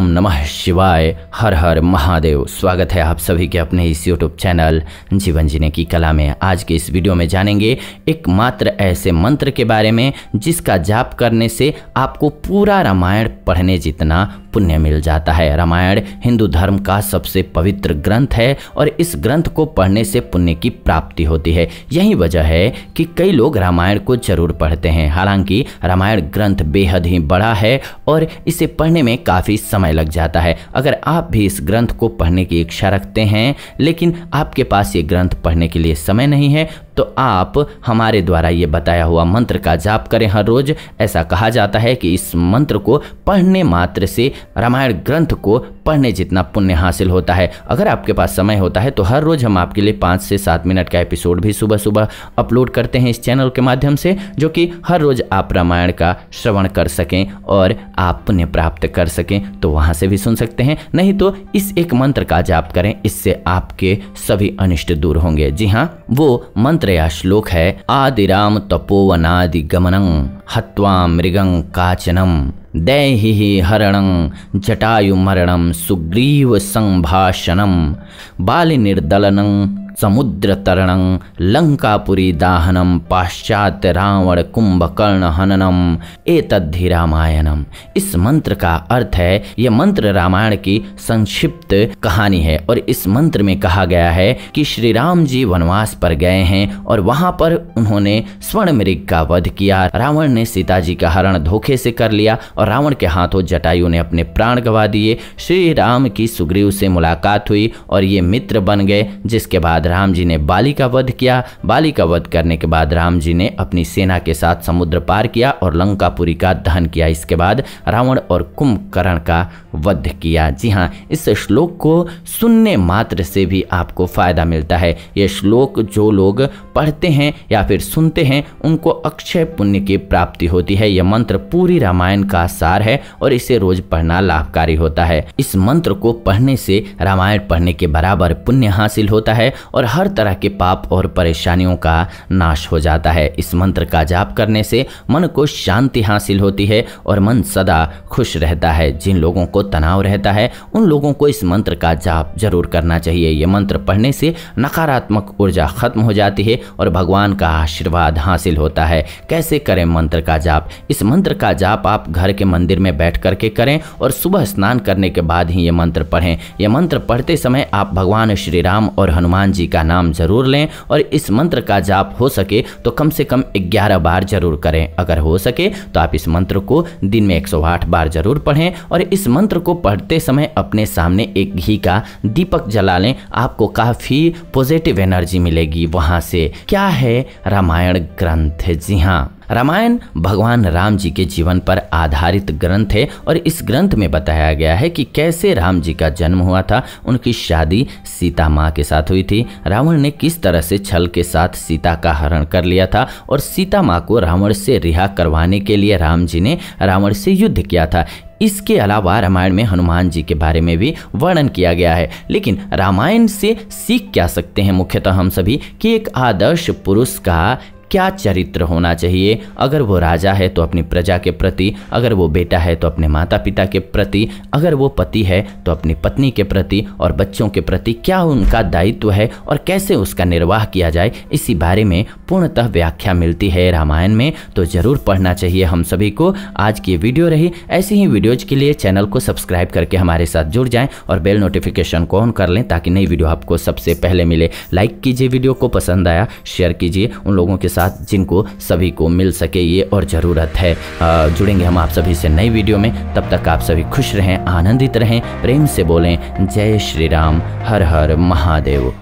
ओम नमः शिवाय हर हर महादेव स्वागत है आप सभी के अपने इस यूट्यूब चैनल जीवन जीने की कला में आज के इस वीडियो में जानेंगे एकमात्र ऐसे मंत्र के बारे में जिसका जाप करने से आपको पूरा रामायण पढ़ने जितना पुण्य मिल जाता है रामायण हिंदू धर्म का सबसे पवित्र ग्रंथ है और इस ग्रंथ को पढ़ने से पुण्य की प्राप्ति होती है यही वजह है कि कई लोग रामायण को जरूर पढ़ते हैं हालांकि रामायण ग्रंथ बेहद ही बड़ा है और इसे पढ़ने में काफ़ी समय समय लग जाता है अगर आप भी इस ग्रंथ को पढ़ने की इच्छा रखते हैं लेकिन आपके पास ये ग्रंथ पढ़ने के लिए समय नहीं है तो आप हमारे द्वारा ये बताया हुआ मंत्र का जाप करें हर रोज ऐसा कहा जाता है कि इस मंत्र को पढ़ने मात्र से रामायण ग्रंथ को पढ़ने जितना पुण्य हासिल होता है अगर आपके पास समय होता है तो हर रोज हम आपके लिए पाँच से सात मिनट का एपिसोड भी सुबह सुबह अपलोड करते हैं इस चैनल के माध्यम से जो कि हर रोज आप रामायण का श्रवण कर सकें और आप पुण्य प्राप्त कर सकें तो वहाँ से भी सुन सकते हैं नहीं तो इस एक मंत्र का जाप करें इससे आपके सभी अनिष्ट दूर होंगे जी हाँ वो मंत्र मंत्र या श्लोक है आदिराम तपोवनादि गमनं हत्वा मृगं काचनम दैहि हरणं जटायु मरणं सुग्रीव संभाषणं बालि निर्दलनं समुद्र तरणं लंकापुरी दाहनम पाश्चात रावण कुंभकर्ण हननम एतद्धि रामायणम इस मंत्र का अर्थ है यह मंत्र रामायण की संक्षिप्त कहानी है और इस मंत्र में कहा गया है कि श्री राम जी वनवास पर गए हैं और वहां पर उन्होंने स्वर्ण मृग का वध किया रावण ने सीता जी का हरण धोखे से कर लिया और रावण के हाथों जटायु ने अपने प्राण गवा दिए श्री राम की सुग्रीव से मुलाकात हुई और ये मित्र बन गए जिसके बाद राम जी ने बाली का वध किया बाली का वध करने के बाद राम जी ने अपनी सेना के साथ समुद्र पार किया और लंकापुरी का दहन किया इसके बाद रावण और कुंभकर्ण का वध किया जी हाँ इस श्लोक को सुनने मात्र से भी आपको फ़ायदा मिलता है ये श्लोक जो लोग पढ़ते हैं या फिर सुनते हैं उनको अक्षय पुण्य की प्राप्ति होती है यह मंत्र पूरी रामायण का सार है और इसे रोज पढ़ना लाभकारी होता है इस मंत्र को पढ़ने से रामायण पढ़ने के बराबर पुण्य हासिल होता है और हर तरह के पाप और परेशानियों का नाश हो जाता है इस मंत्र का जाप करने से मन को शांति हासिल होती है और मन सदा खुश रहता है जिन लोगों को तनाव रहता है उन लोगों को इस मंत्र का जाप जरूर करना चाहिए यह मंत्र पढ़ने से नकारात्मक ऊर्जा खत्म हो जाती है और भगवान का आशीर्वाद हासिल होता है कैसे करें मंत्र का जाप इस मंत्र का जाप आप घर के मंदिर में बैठ करके करें और सुबह स्नान करने के बाद ही ये मंत्र पढ़ें यह मंत्र पढ़ते समय आप भगवान श्री राम और हनुमान जी जी का नाम जरूर लें और इस मंत्र का जाप हो सके तो कम से कम 11 बार जरूर करें अगर हो सके तो आप इस मंत्र को दिन में 108 बार जरूर पढ़ें और इस मंत्र को पढ़ते समय अपने सामने एक घी का दीपक जला लें आपको काफ़ी पॉजिटिव एनर्जी मिलेगी वहाँ से क्या है रामायण ग्रंथ जी हाँ रामायण भगवान राम जी के जीवन पर आधारित ग्रंथ है और इस ग्रंथ में बताया गया है कि कैसे राम जी का जन्म हुआ था उनकी शादी सीता माँ के साथ हुई थी रावण ने किस तरह से छल के साथ सीता का हरण कर लिया था और सीता माँ को रावण से रिहा करवाने के लिए राम जी ने रावण से युद्ध किया था इसके अलावा रामायण में हनुमान जी के बारे में भी वर्णन किया गया है लेकिन रामायण से सीख क्या सकते हैं मुख्यतः हम सभी कि एक आदर्श पुरुष का क्या चरित्र होना चाहिए अगर वो राजा है तो अपनी प्रजा के प्रति अगर वो बेटा है तो अपने माता पिता के प्रति अगर वो पति है तो अपनी पत्नी के प्रति और बच्चों के प्रति क्या उनका दायित्व है और कैसे उसका निर्वाह किया जाए इसी बारे में पूर्णतः व्याख्या मिलती है रामायण में तो ज़रूर पढ़ना चाहिए हम सभी को आज की वीडियो रही ऐसी ही वीडियोज के लिए चैनल को सब्सक्राइब करके हमारे साथ जुड़ जाएं और बेल नोटिफिकेशन को ऑन कर लें ताकि नई वीडियो आपको सबसे पहले मिले लाइक कीजिए वीडियो को पसंद आया शेयर कीजिए उन लोगों के साथ साथ जिनको सभी को मिल सके ये और ज़रूरत है जुड़ेंगे हम आप सभी से नई वीडियो में तब तक आप सभी खुश रहें आनंदित रहें प्रेम से बोलें जय श्री राम हर हर महादेव